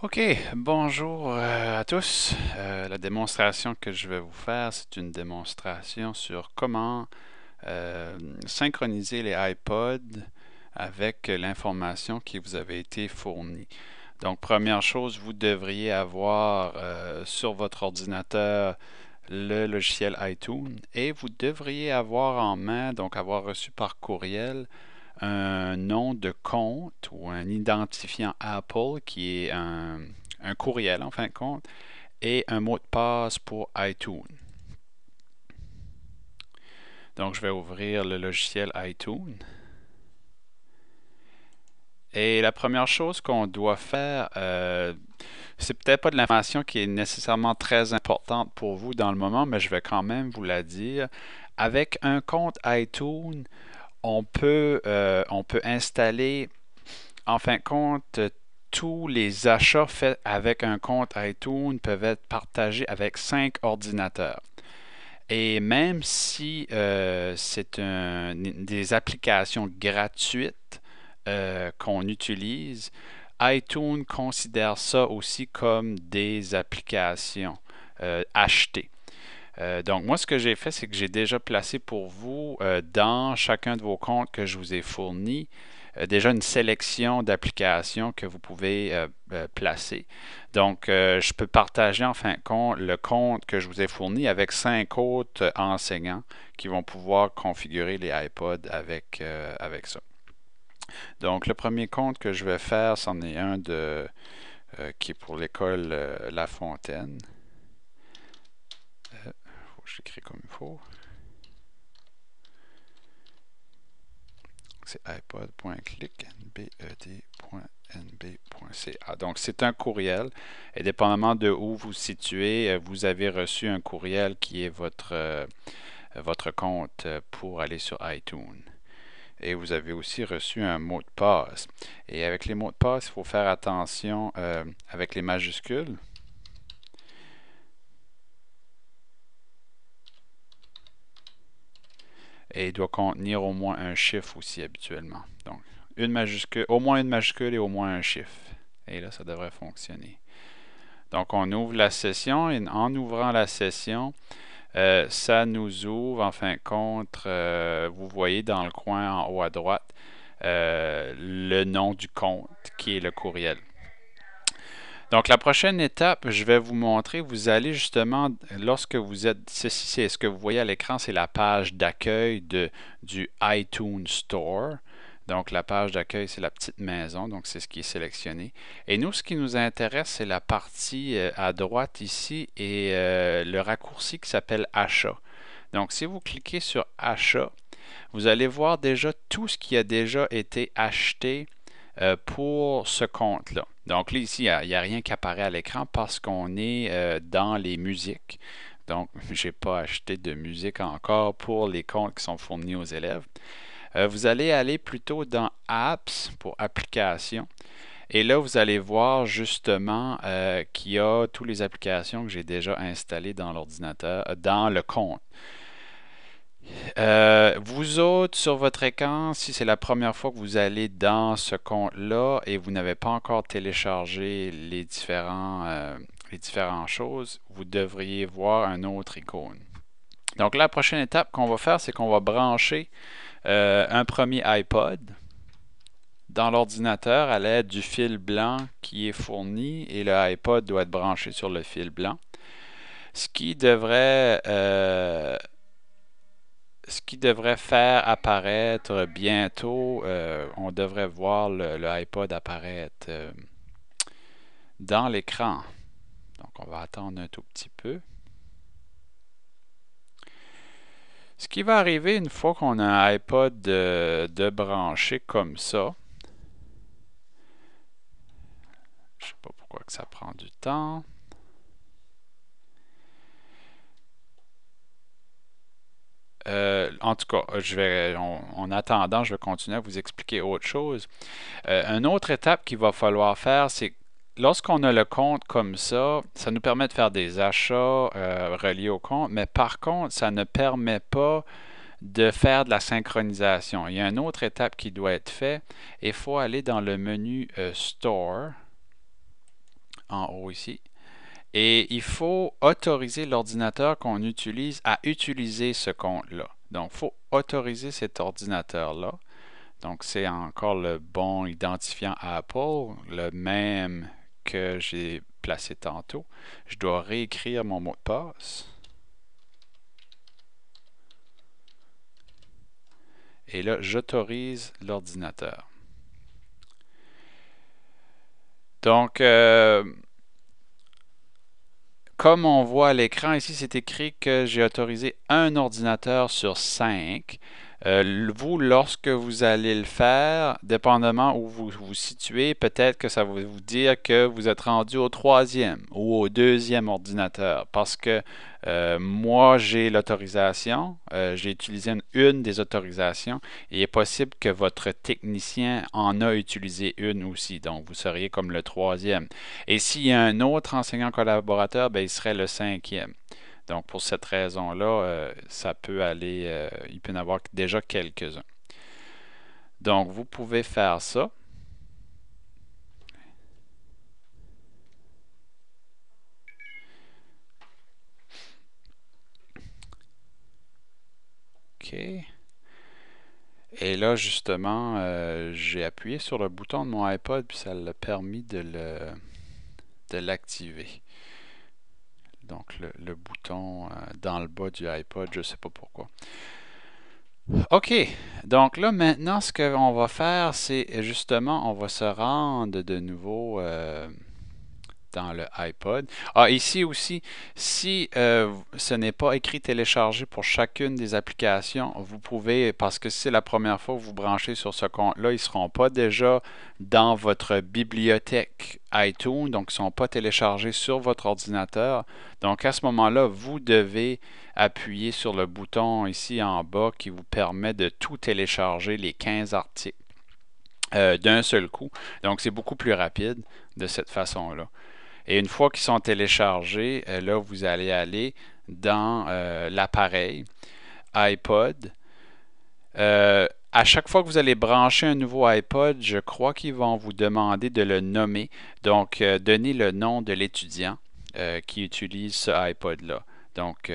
OK, bonjour euh, à tous. Euh, la démonstration que je vais vous faire, c'est une démonstration sur comment euh, synchroniser les iPods avec l'information qui vous avait été fournie. Donc, première chose, vous devriez avoir sur votre ordinateur le logiciel iTunes et vous devriez avoir en main, donc avoir reçu par courriel, un nom de compte ou un identifiant Apple qui est un, courriel en fin de compte et un mot de passe pour iTunes. Donc je vais ouvrir le logiciel iTunes. Et la première chose qu'on doit faire, euh, c'est peut-être pas de l'information qui est nécessairement très importante pour vous dans le moment, mais je vais quand même vous la dire. Avec un compte iTunes, euh, on peut, installer, en fin de compte, tous les achats faits avec un compte iTunes peuvent être partagés avec cinq ordinateurs. Et même si euh, c'est des applications gratuites euh, qu'on utilise, iTunes considère ça aussi comme des applications achetées. Euh, donc, moi, ce que j'ai fait, c'est que j'ai déjà placé pour vous euh, dans chacun de vos comptes que je vous ai fournis euh, déjà une sélection d'applications que vous pouvez placer. Donc, je peux partager en fin de compte le compte que je vous ai fourni avec cinq autres enseignants qui vont pouvoir configurer les iPods avec, avec ça. Donc, le premier compte que je vais faire, c'en est un de, qui est pour l'école La Fontaine j'écris comme il faut. C'est ipod.clicknb.ca. E Donc, c'est un courriel. Et dépendamment de où vous vous situez, euh, vous avez reçu un courriel qui est votre, euh, votre compte euh, pour aller sur iTunes et vous avez aussi reçu un mot de passe. Et avec les mots de passe, il faut faire attention avec les majuscules. et il doit contenir au moins un chiffre aussi habituellement. Donc, une majuscule, au moins une majuscule et au moins un chiffre. Et là, ça devrait fonctionner. Donc, on ouvre la session et en ouvrant la session, euh, ça nous ouvre, en fin compte, euh, vous voyez dans le coin en haut à droite, euh, le nom du compte qui est le courriel. Donc, la prochaine étape, je vais vous montrer, vous allez justement, lorsque vous êtes, ceci, c'est ce que vous voyez à l'écran, c'est la page d'accueil du iTunes Store. Donc, la page d'accueil, c'est la petite maison, donc c'est ce qui est sélectionné. Et nous, ce qui nous intéresse, c'est la partie euh, à droite ici et euh, le raccourci qui s'appelle Achat. Donc, si vous cliquez sur Achat, vous allez voir déjà tout ce qui a déjà été acheté euh, pour ce compte-là. Donc là, ici, il n'y a, rien qui apparaît à l'écran parce qu'on est euh, dans les musiques. Donc, je n'ai pas acheté de musique encore pour les comptes qui sont fournis aux élèves. Euh, vous allez aller plutôt dans Apps pour applications. Et là, vous allez voir justement euh, qu'il y a toutes les applications que j'ai déjà installées dans l'ordinateur, dans le compte. Euh, vous autres, sur votre écran, si c'est la première fois que vous allez dans ce compte-là et vous n'avez pas encore téléchargé les, différents, euh, les différentes choses, vous devriez voir un autre icône. Donc la prochaine étape qu'on va faire, c'est qu'on va brancher euh, un premier iPod dans l'ordinateur à l'aide du fil blanc qui est fourni et le iPod doit être branché sur le fil blanc. Ce qui devrait ce qui devrait faire apparaître bientôt, euh, on devrait voir le, iPod apparaître euh, dans l'écran. Donc on va attendre un tout petit peu. Ce qui va arriver une fois qu'on a un iPod euh, de, brancher branché comme ça, je ne sais pas pourquoi que ça prend du temps. en tout cas, je vais, en attendant, je vais continuer à vous expliquer autre chose. Euh, une autre étape qu'il va falloir faire, c'est lorsqu'on a le compte comme ça, ça nous permet de faire des achats euh, reliés au compte, mais par contre, ça ne permet pas de faire de la synchronisation. Il y a une autre étape qui doit être faite. Il faut aller dans le menu euh, Store, en haut ici, et il faut autoriser l'ordinateur qu'on utilise à utiliser ce compte-là. Donc, il faut autoriser cet ordinateur-là. Donc, c'est encore le bon identifiant Apple, le même que j'ai placé tantôt. Je dois réécrire mon mot de passe. Et là, j'autorise l'ordinateur. Donc, euh, comme on voit à l'écran, ici, c'est écrit que j'ai autorisé un ordinateur sur cinq. Euh, vous, lorsque vous allez le faire, dépendamment où vous vous situez, peut-être que ça va vous dire que vous êtes rendu au troisième ou au deuxième ordinateur parce que euh, moi, j'ai l'autorisation, euh, j'ai utilisé une, des autorisations et il est possible que votre technicien en a utilisé une aussi, donc vous seriez comme le troisième. Et s'il y a un autre enseignant collaborateur, ben, il serait le cinquième. Donc, pour cette raison-là, euh, ça peut aller, euh, il peut y en avoir déjà quelques-uns. Donc, vous pouvez faire ça. OK. Et là, justement, euh, j'ai appuyé sur le bouton de mon iPod, puis ça l'a permis de l'activer. Donc le, bouton euh, dans le bas du iPod, je ne sais pas pourquoi. OK. Donc là, maintenant, ce qu'on va faire, c'est euh, justement, on va se rendre de nouveau... Euh, dans le iPod. Ah, ici aussi, si euh, ce n'est pas écrit téléchargé pour chacune des applications, vous pouvez, parce que si c'est la première fois que vous branchez sur ce compte-là, ils ne seront pas déjà dans votre bibliothèque iTunes, donc ils ne sont pas téléchargés sur votre ordinateur. Donc à ce moment-là, vous devez appuyer sur le bouton ici en bas qui vous permet de tout télécharger, les 15 articles. Euh, d'un seul coup. Donc, c'est beaucoup plus rapide de cette façon-là. Et une fois qu'ils sont téléchargés, euh, là, vous allez aller dans euh, l'appareil iPod. Euh, à chaque fois que vous allez brancher un nouveau iPod, je crois qu'ils vont vous demander de le nommer. Donc, donnez le nom de l'étudiant qui utilise ce iPod-là. Donc,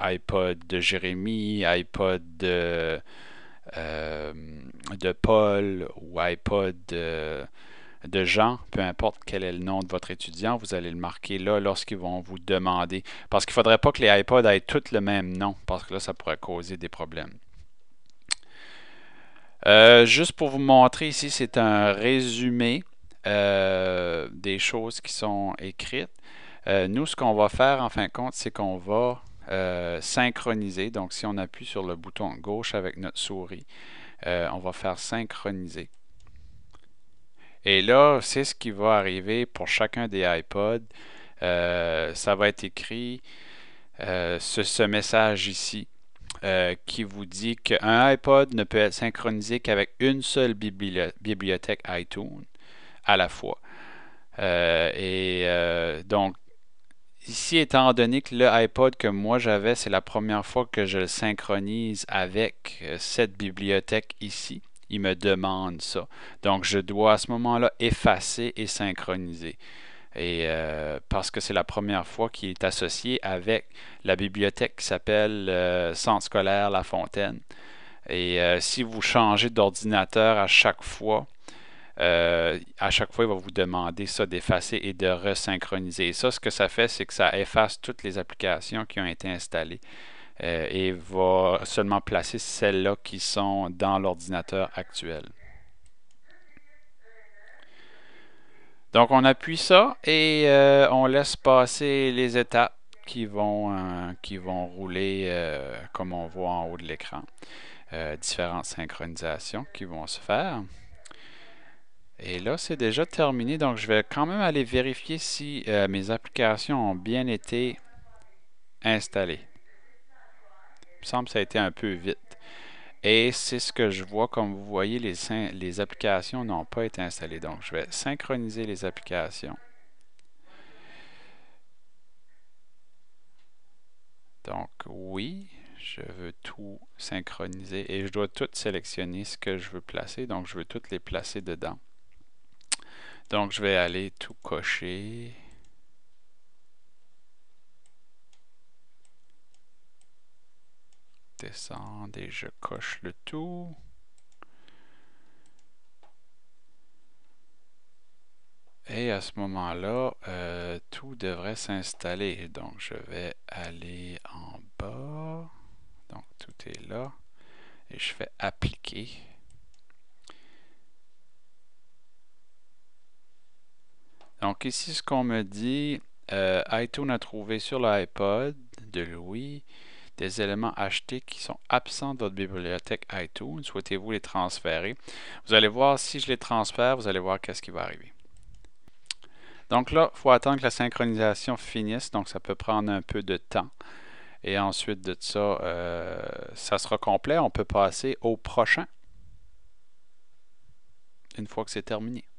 iPod de Jérémy, iPod de, de Paul ou iPod de de gens, peu importe quel est le nom de votre étudiant, vous allez le marquer là lorsqu'ils vont vous demander. Parce qu'il ne faudrait pas que les iPods aient tous le même nom, parce que là, ça pourrait causer des problèmes. Euh, juste pour vous montrer ici, c'est un résumé euh, des choses qui sont écrites. Euh, nous, ce qu'on va faire en fin de compte, c'est qu'on va synchroniser. Donc, si on appuie sur le bouton gauche avec notre souris, on va faire synchroniser. Et là, c'est ce qui va arriver pour chacun des iPods. Euh, ça va être écrit euh, ce, message ici euh, qui vous dit qu'un iPod ne peut être synchronisé qu'avec une seule bibliothèque iTunes à la fois. et donc, ici, étant donné que le iPod que moi j'avais, c'est la première fois que je le synchronise avec cette bibliothèque ici il me demande ça. Donc, je dois à ce moment-là effacer et synchroniser. Et euh, parce que c'est la première fois qu'il est associé avec la bibliothèque qui s'appelle euh, Centre scolaire La Fontaine. Et euh, si vous changez d'ordinateur à chaque fois, à chaque fois, il va vous demander ça d'effacer et de resynchroniser. Et ça, ce que ça fait, c'est que ça efface toutes les applications qui ont été installées euh, et va seulement placer celles-là qui sont dans l'ordinateur actuel. Donc on appuie ça et euh, on laisse passer les étapes qui vont, euh, qui vont rouler comme on voit en haut de l'écran. différentes synchronisations qui vont se faire. Et là, c'est déjà terminé, donc je vais quand même aller vérifier si mes applications ont bien été installées semble que ça a été un peu vite. Et c'est ce que je vois. Comme vous voyez, les, les applications n'ont pas été installées. Donc, je vais synchroniser les applications. Donc, oui, je veux tout synchroniser et je dois tout sélectionner ce que je veux placer. Donc, je veux toutes les placer dedans. Donc, je vais aller tout cocher. et je coche le tout. Et à ce moment-là, euh, tout devrait s'installer. Donc, je vais aller en bas. Donc, tout est là. Et je fais appliquer. Donc, ici, ce qu'on me dit, euh, iTunes a trouvé sur l'iPod de Louis des éléments achetés qui sont absents de votre bibliothèque iTunes. Souhaitez-vous les transférer? Vous allez voir, si je les transfère, vous allez voir qu'est-ce qui va arriver. Donc là, il faut attendre que la synchronisation finisse, donc ça peut prendre un peu de temps. Et ensuite de ça, euh, ça sera complet. On peut passer au prochain une fois que c'est terminé.